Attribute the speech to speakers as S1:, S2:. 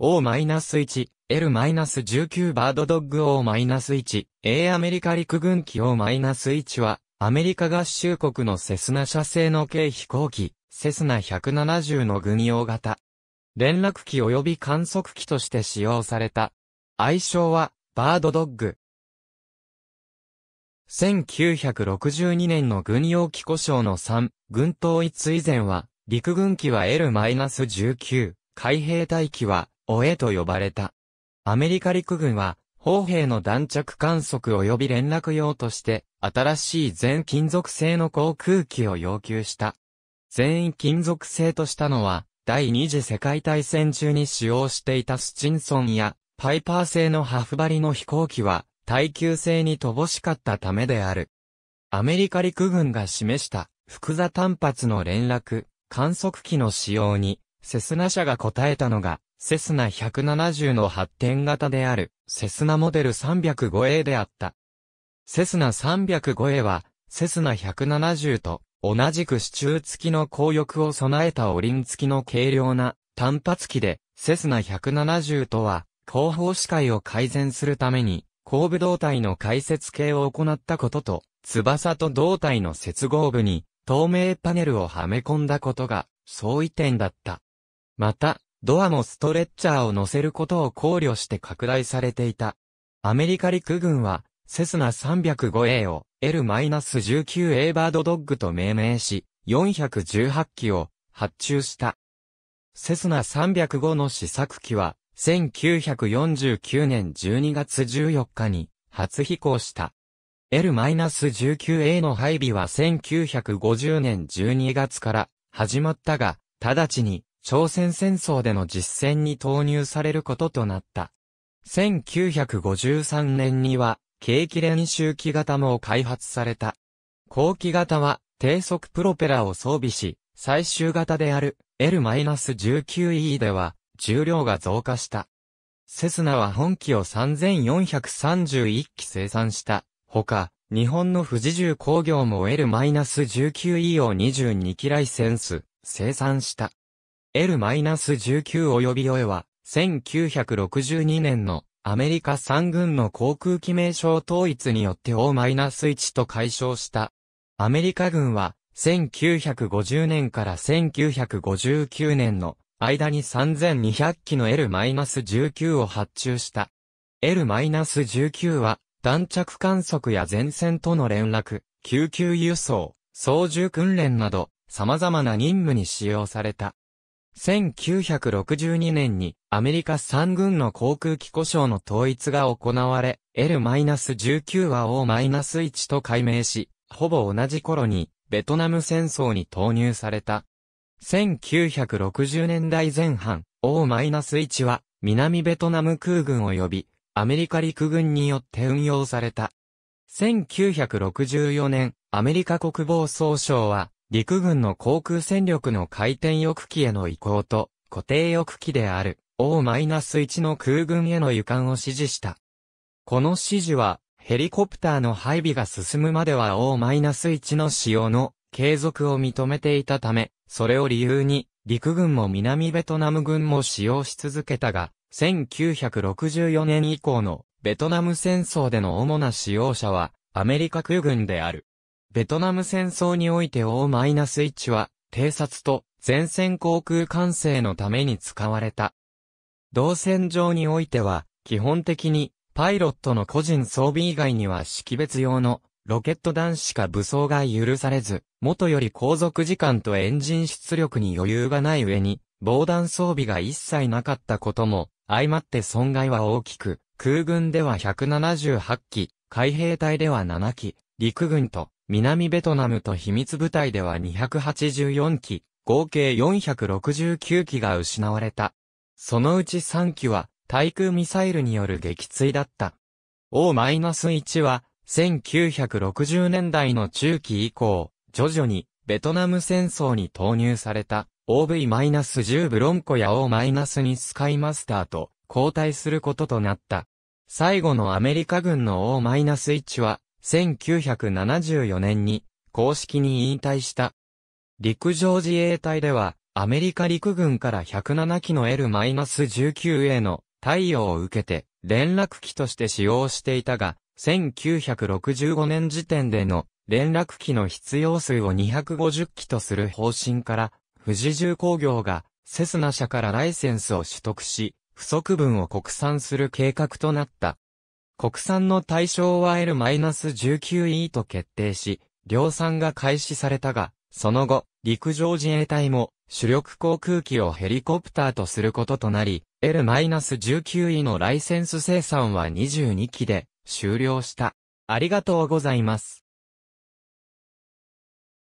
S1: O-1、L-19 バードドッグ O-1、A アメリカ陸軍機 O-1 は、アメリカ合衆国のセスナ社製の軽飛行機、セスナ170の軍用型。連絡機及び観測機として使用された。愛称は、バードドッグ。1962年の軍用機故障の3、軍統一以前は、陸軍機は L-19、海兵隊機はおえと呼ばれた。アメリカ陸軍は、砲兵の弾着観測及び連絡用として、新しい全金属製の航空機を要求した。全員金属製としたのは、第二次世界大戦中に使用していたスチンソンや、パイパー製のハフバリの飛行機は、耐久性に乏しかったためである。アメリカ陸軍が示した、複座単発の連絡、観測機の使用に、セスナ社が答えたのが、セスナ170の発展型である、セスナモデル 305A であった。セスナ 305A は、セスナ170と、同じく支柱付きの後翼を備えたオリン付きの軽量な単発機で、セスナ170とは、後方視界を改善するために、後部胴体の解説系を行ったことと、翼と胴体の接合部に、透明パネルをはめ込んだことが、相違点だった。また、ドアもストレッチャーを乗せることを考慮して拡大されていた。アメリカ陸軍は、セスナ 305A を L-19A バードドッグと命名し、418機を発注した。セスナ305の試作機は、1949年12月14日に初飛行した。L-19A の配備は1950年12月から始まったが、直ちに朝鮮戦争での実戦に投入されることとなった。1953年には、軽機練習機型も開発された。後期型は、低速プロペラを装備し、最終型である L-19E では、重量が増加した。セスナは本機を3431機生産した。ほか、日本の富士重工業も L-19E を22機ライセンス、生産した。L-19 及び OE は、1962年のアメリカ三軍の航空機名称統一によって O-1 と解消した。アメリカ軍は、1950年から1959年の間に3200機の L-19 を発注した。L-19 は、弾着観測や前線との連絡、救急輸送、操縦訓練など、様々な任務に使用された。1962年にアメリカ三軍の航空機故障の統一が行われ、L-19 は O-1 と改名し、ほぼ同じ頃にベトナム戦争に投入された。1960年代前半、O-1 は南ベトナム空軍及びアメリカ陸軍によって運用された。1964年、アメリカ国防総省は陸軍の航空戦力の回転翼機への移行と、固定翼機である O-1 の空軍への移管を指示した。この指示は、ヘリコプターの配備が進むまでは O-1 の使用の継続を認めていたため、それを理由に、陸軍も南ベトナム軍も使用し続けたが、1964年以降のベトナム戦争での主な使用者はアメリカ空軍である。ベトナム戦争において O-1 は、偵察と前線航空管制のために使われた。動線上においては、基本的に、パイロットの個人装備以外には識別用のロケット弾しか武装が許されず、元より航続時間とエンジン出力に余裕がない上に、防弾装備が一切なかったことも、相まって損害は大きく、空軍では178機、海兵隊では7機、陸軍と南ベトナムと秘密部隊では284機、合計469機が失われた。そのうち3機は、対空ミサイルによる撃墜だった。O-1 は、1960年代の中期以降、徐々に、ベトナム戦争に投入された、OV-10 ブロンコや O-2 スカイマスターと、交代することとなった。最後のアメリカ軍の O-1 は、1974年に公式に引退した。陸上自衛隊では、アメリカ陸軍から107機の L-19A の対応を受けて、連絡機として使用していたが、1965年時点での連絡機の必要数を250機とする方針から、富士重工業がセスナ社からライセンスを取得し、不足分を国産する計画となった。国産の対象は L-19E と決定し、量産が開始されたが、その後、陸上自衛隊も主力航空機をヘリコプターとすることとなり、L-19E のライセンス生産は22機で終了した。ありがとうございます。